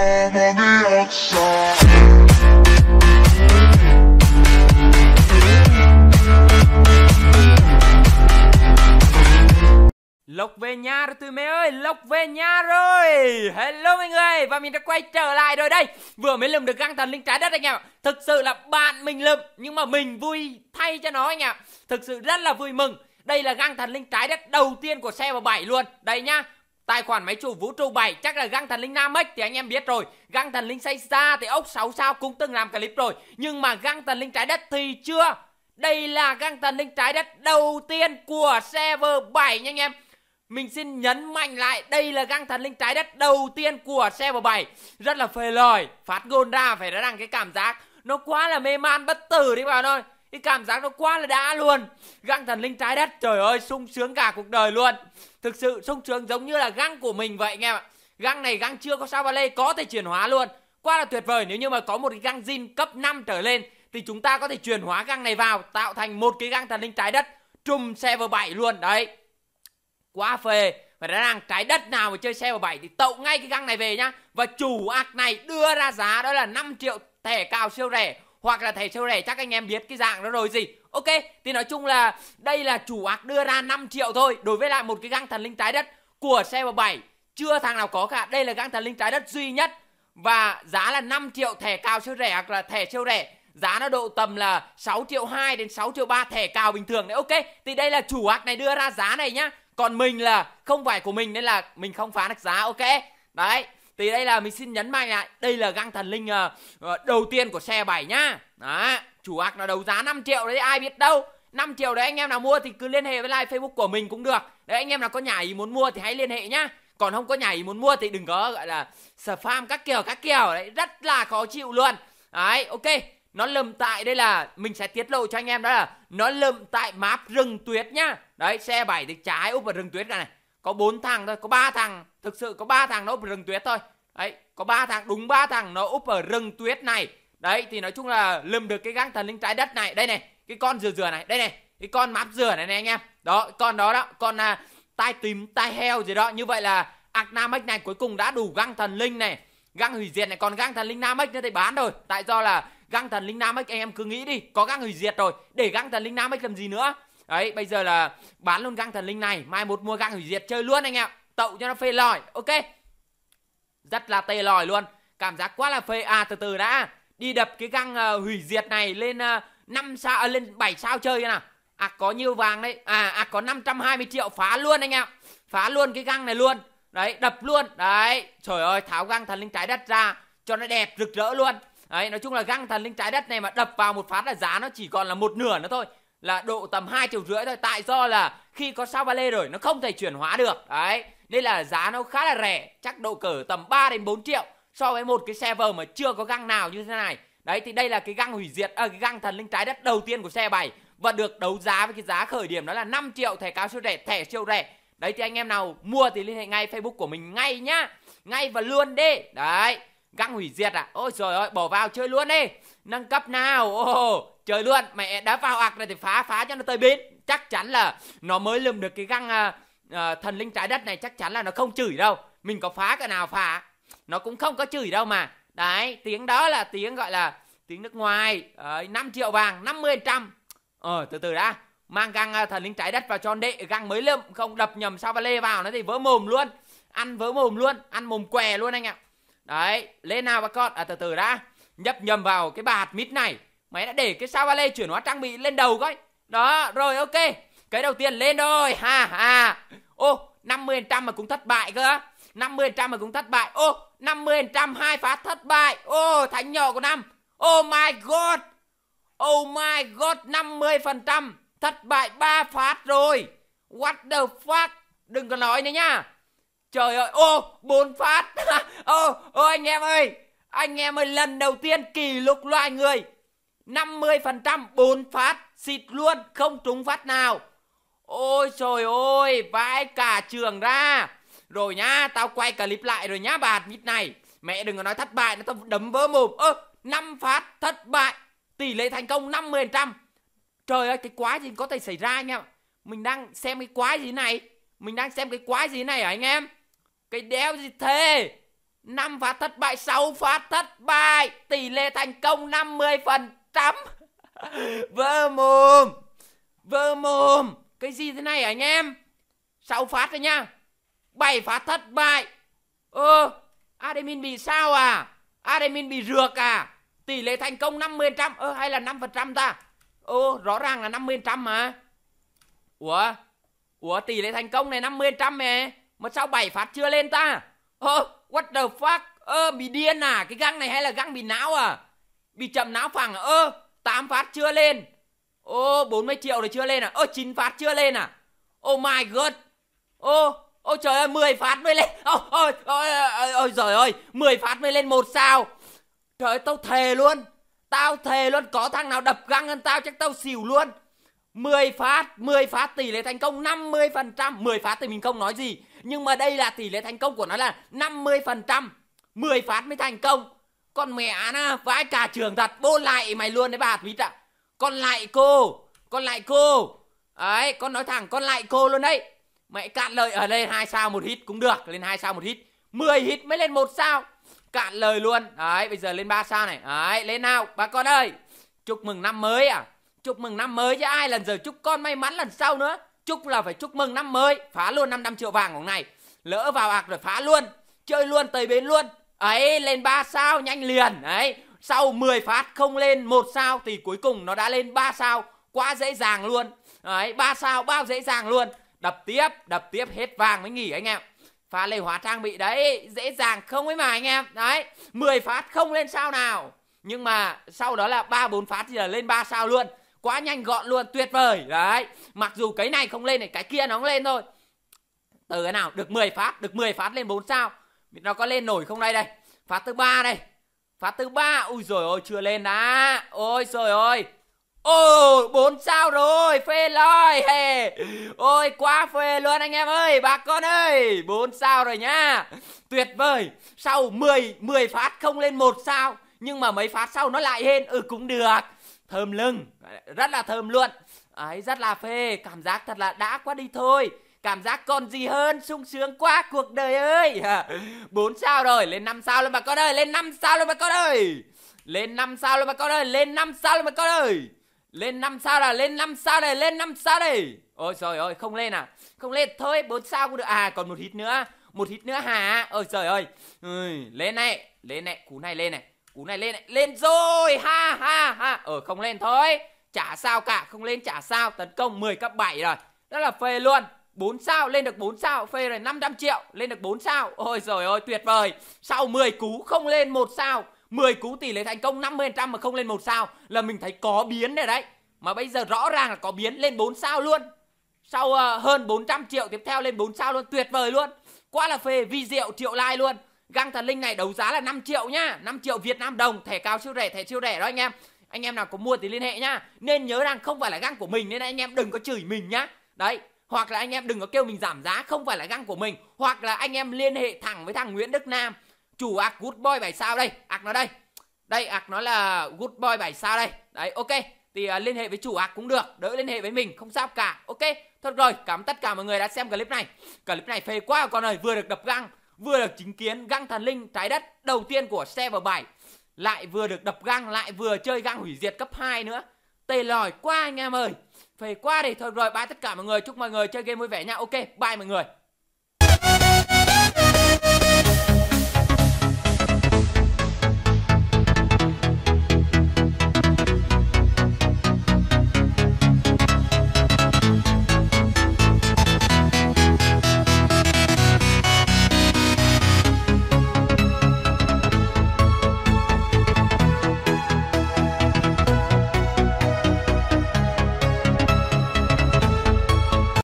Over Lộc về nhà rồi tụi mày ơi, Lộc về nhà rồi Hello mọi người, và mình đã quay trở lại rồi đây Vừa mới lùm được găng thần linh trái đất anh em ạ Thực sự là bạn mình lùm, nhưng mà mình vui thay cho nó anh em ạ Thực sự rất là vui mừng Đây là găng thần linh trái đất đầu tiên của xe và 7 luôn Đây nhá, Tài khoản máy chủ vũ trụ 7 chắc là găng thần linh Namek thì anh em biết rồi. Găng thần linh xây ra thì ốc 6 sao cũng từng làm clip rồi. Nhưng mà găng thần linh trái đất thì chưa. Đây là găng thần linh trái đất đầu tiên của server 7 nha anh em. Mình xin nhấn mạnh lại đây là găng thần linh trái đất đầu tiên của server 7. Rất là phê lời. Phát gôn ra phải nói rằng cái cảm giác nó quá là mê man bất tử đi bạn ơi cái cảm giác nó quá là đã luôn găng thần linh trái đất trời ơi sung sướng cả cuộc đời luôn thực sự sung sướng giống như là găng của mình vậy anh em ạ găng này găng chưa có sao ba lê có thể chuyển hóa luôn quá là tuyệt vời nếu như mà có một cái găng zin cấp 5 trở lên thì chúng ta có thể chuyển hóa găng này vào tạo thành một cái găng thần linh trái đất trùm server bảy luôn đấy quá phê và đã rằng trái đất nào mà chơi xe server bảy thì tậu ngay cái găng này về nhá và chủ ạc này đưa ra giá đó là 5 triệu thẻ cào siêu rẻ hoặc là thẻ siêu rẻ chắc anh em biết cái dạng đó rồi gì ok thì nói chung là đây là chủ ác đưa ra 5 triệu thôi đối với lại một cái găng thần linh trái đất của xe 7 chưa thằng nào có cả đây là găng thần linh trái đất duy nhất và giá là 5 triệu thẻ cao siêu rẻ hoặc là thẻ siêu rẻ giá nó độ tầm là 6 triệu 2 đến 6 triệu 3 thẻ cao bình thường đấy ok thì đây là chủ ác này đưa ra giá này nhá còn mình là không phải của mình nên là mình không phá được giá ok đấy thì đây là mình xin nhấn mạnh lại đây là găng thần linh ờ, ờ, đầu tiên của xe 7 nhá đó chủ ạc là đấu giá 5 triệu đấy ai biết đâu 5 triệu đấy anh em nào mua thì cứ liên hệ với live facebook của mình cũng được đấy anh em nào có nhà ý muốn mua thì hãy liên hệ nhá còn không có nhà ý muốn mua thì đừng có gọi là spam các kiểu các kiểu đấy rất là khó chịu luôn đấy ok nó lầm tại đây là mình sẽ tiết lộ cho anh em đó là nó lầm tại map rừng tuyết nhá đấy xe 7 thì trái úp vào rừng tuyết này có bốn thằng thôi có ba thằng thực sự có ba thằng nó úp rừng tuyết thôi đấy có ba thằng đúng ba thằng nó úp ở rừng tuyết này đấy thì nói chung là lượm được cái găng thần linh trái đất này đây này cái con dừa dừa này đây này cái con máp dừa này này anh em đó con đó đó con à, tai tím tai heo gì đó như vậy là Aknamec này cuối cùng đã đủ găng thần linh này găng hủy diệt này còn găng thần linh Namec nữa thì bán rồi tại do là găng thần linh Namec anh em cứ nghĩ đi có găng hủy diệt rồi để găng thần linh Namec làm gì nữa đấy bây giờ là bán luôn găng thần linh này mai một mua găng hủy diệt chơi luôn anh em tậu cho nó phê lòi ok rất là tê lòi luôn cảm giác quá là phê à từ từ đã đi đập cái găng uh, hủy diệt này lên uh, ờ, 5 sao à, lên 7 sao chơi nào à có nhiêu vàng đấy à à có 520 triệu phá luôn anh em phá luôn cái găng này luôn đấy đập luôn đấy trời ơi tháo găng thần linh trái đất ra cho nó đẹp rực rỡ luôn đấy nói chung là găng thần linh trái đất này mà đập vào một phát là giá nó chỉ còn là một nửa nữa thôi là độ tầm hai triệu rưỡi thôi tại do là khi có sao ba rồi nó không thể chuyển hóa được đấy nên là giá nó khá là rẻ chắc độ cỡ tầm 3 đến 4 triệu so với một cái xe vờ mà chưa có găng nào như thế này đấy thì đây là cái găng hủy diệt à, cái găng thần linh trái đất đầu tiên của xe 7 và được đấu giá với cái giá khởi điểm đó là 5 triệu thẻ cao siêu rẻ thẻ siêu rẻ đấy thì anh em nào mua thì liên hệ ngay facebook của mình ngay nhá ngay và luôn đi đấy găng hủy diệt à ôi rồi ơi bỏ vào chơi luôn đi nâng cấp nào ồ chơi luôn mẹ đã vào ạc này thì phá phá cho nó tới bến chắc chắn là nó mới lượm được cái găng à, à, thần linh trái đất này chắc chắn là nó không chửi đâu mình có phá cái nào phá nó cũng không có chửi đâu mà đấy tiếng đó là tiếng gọi là tiếng nước ngoài à, 5 triệu vàng 50 trăm ờ từ từ đã mang găng à, thần linh trái đất vào cho đệ găng mới lượm không đập nhầm sao và lê vào nó thì vỡ mồm luôn ăn vỡ mồm luôn ăn mồm què luôn anh ạ Đấy, lên nào bà con. À từ từ đã. Nhấp nhầm vào cái bạt mít này. Mày đã để cái sao lê chuyển hóa trang bị lên đầu coi. Đó, rồi ok. Cái đầu tiên lên rồi. Ha ha. Ô, 50% mà cũng thất bại cơ. 50% mà cũng thất bại. Ô, 50% hai phát thất bại. Ô, thánh nhỏ của năm. Oh my god. Oh my god, 50% thất bại ba phát rồi. What the fuck? Đừng có nói nữa nha trời ơi ô bốn phát ô ô anh em ơi anh em ơi lần đầu tiên kỷ lục loài người 50% bốn phát xịt luôn không trúng phát nào ôi trời ơi vãi cả trường ra rồi nhá tao quay clip lại rồi nhá bà mít này mẹ đừng có nói thất bại nó tao đấm vỡ mồm ơ năm phát thất bại tỷ lệ thành công 50% trời ơi cái quái gì có thể xảy ra anh em mình đang xem cái quái gì này mình đang xem cái quái gì này hả anh em cái đéo gì thế? 5 phát thất bại, 6 phát thất bại, tỷ lệ thành công 50%. vơ mồm. Vơ mồm. Cái gì thế này anh em? 6 phát rồi nha. 7 phát thất bại. Ơ, ờ, admin bị sao à? Admin bị rượt à? Tỷ lệ thành công 50%, ơ ờ, hay là 5% ta? Ồ, rõ ràng là 50% mà. Ủa? Ủa tỷ lệ thành công này 50% mẹ. Mà sao bảy phát chưa lên ta? Ơ, ờ, what the fuck? Ơ, ờ, bị điên à? Cái găng này hay là găng bị não à? Bị chậm não phẳng à? Ơ, ờ, 8 phát chưa lên. Ô, 40 triệu rồi chưa lên à? Ơ, 9 phát chưa lên à? Oh my god. Ô, ô trời ơi, 10 phát mới lên. Ô, ôi, ôi, ôi, trời ơi, 10 phát mới lên một sao. Trời ơi, tao thề luôn. Tao thề luôn, có thằng nào đập găng hơn tao chắc tao xỉu luôn. 10 phát, 10 phát tỷ lệ thành công 50%, 10 phát thì mình không nói gì nhưng mà đây là tỷ lệ thành công của nó là 50% 10 phát mới thành công còn mẹ nó vãi cả trường thật bố lại mày luôn đấy bà Thúy ạ con lại cô con lại cô ấy con nói thẳng con lại cô luôn đấy mày cạn lời ở đây hai sao một hit cũng được lên hai sao một hit 10 hit mới lên một sao cạn lời luôn đấy bây giờ lên 3 sao này đấy lên nào bà con ơi chúc mừng năm mới à chúc mừng năm mới chứ ai lần giờ chúc con may mắn lần sau nữa chúc là phải chúc mừng năm mới phá luôn 500 triệu vàng này lỡ vào ạc rồi phá luôn chơi luôn tới bến luôn ấy lên 3 sao nhanh liền ấy sau 10 phát không lên một sao thì cuối cùng nó đã lên 3 sao quá dễ dàng luôn ấy ba sao bao dễ dàng luôn đập tiếp đập tiếp hết vàng mới nghỉ anh em pha lê hóa trang bị đấy dễ dàng không ấy mà anh em đấy 10 phát không lên sao nào nhưng mà sau đó là ba bốn phát thì là lên 3 sao luôn quá nhanh gọn luôn tuyệt vời đấy mặc dù cái này không lên này cái kia nó cũng lên thôi từ cái nào được 10 phát được 10 phát lên 4 sao nó có lên nổi không đây đây phát thứ ba đây phát thứ ba ui rồi ôi chưa lên đã ôi rồi ôi ô bốn sao rồi, phê rồi. hè Ôi, quá phê luôn anh em ơi, bà con ơi. 4 sao rồi nhá. Tuyệt vời. Sau 10, 10 phát không lên một sao. Nhưng mà mấy phát sau nó lại hên. Ừ, cũng được thơm lưng rất là thơm luôn ấy rất là phê cảm giác thật là đã quá đi thôi cảm giác còn gì hơn sung sướng quá cuộc đời ơi bốn sao rồi lên năm sao luôn bà con ơi lên năm sao luôn bà con ơi lên năm sao luôn bà con ơi lên năm sao luôn bà con ơi lên năm sao là lên năm sao đây lên năm sao đây ôi trời ơi không lên à không lên thôi bốn sao cũng được à còn một hít nữa một hít nữa hả ôi trời ơi ừ, lên này lên này cú này lên này Cú này lên Lên rồi Ha ha ha Ờ không lên thôi Chả sao cả Không lên chả sao Tấn công 10 cấp 7 rồi Rất là phê luôn 4 sao lên được 4 sao phê rồi 500 triệu lên được 4 sao ôi rồi ôi tuyệt vời sau 10 cú không lên một sao 10 cú tỷ lệ thành công 50% mà không lên một sao là mình thấy có biến rồi đấy mà bây giờ rõ ràng là có biến lên 4 sao luôn sau uh, hơn 400 triệu tiếp theo lên 4 sao luôn tuyệt vời luôn quá là phê vi diệu triệu like luôn Găng thần linh này đấu giá là 5 triệu nhá 5 triệu Việt Nam đồng Thẻ cao siêu rẻ Thẻ siêu rẻ đó anh em Anh em nào có mua thì liên hệ nhá Nên nhớ rằng không phải là găng của mình Nên anh em đừng có chửi mình nhá Đấy hoặc là anh em đừng có kêu mình giảm giá không phải là găng của mình hoặc là anh em liên hệ thẳng với thằng Nguyễn Đức Nam chủ ạc good boy bài sao đây ạc nó đây đây ạc nó là good boy bài sao đây đấy ok thì uh, liên hệ với chủ ạc cũng được đỡ liên hệ với mình không sao cả ok thôi rồi cảm tất cả mọi người đã xem clip này clip này phê quá con ơi vừa được đập găng vừa được chứng kiến găng thần linh trái đất đầu tiên của server 7 lại vừa được đập găng lại vừa chơi găng hủy diệt cấp 2 nữa tê lòi quá anh em ơi phải qua đi thôi rồi bye tất cả mọi người chúc mọi người chơi game vui vẻ nha ok bye mọi người